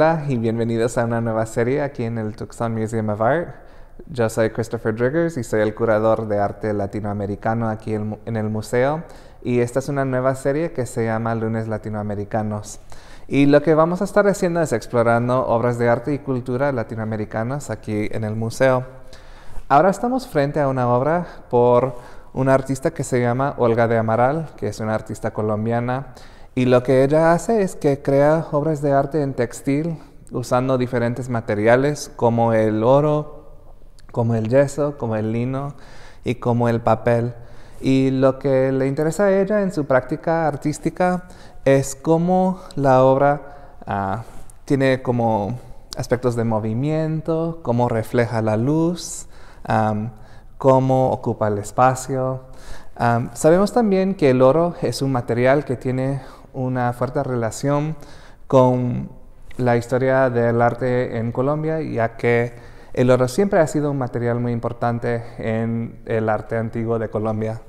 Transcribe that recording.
Hola y bienvenidos a una nueva serie aquí en el Tucson Museum of Art. Yo soy Christopher Driggers y soy el curador de arte latinoamericano aquí en el museo y esta es una nueva serie que se llama Lunes Latinoamericanos. Y lo que vamos a estar haciendo es explorando obras de arte y cultura latinoamericanas aquí en el museo. Ahora estamos frente a una obra por una artista que se llama Olga de Amaral, que es una artista colombiana y lo que ella hace es que crea obras de arte en textil usando diferentes materiales como el oro, como el yeso, como el lino y como el papel. Y lo que le interesa a ella en su práctica artística es cómo la obra ah, tiene como aspectos de movimiento, cómo refleja la luz, cómo ocupa el espacio. sabemos también que el oro es un material que tiene una fuerte relación con la historia del arte en Colombia, ya que el oro siempre ha sido un material muy importante en el arte antiguo de Colombia.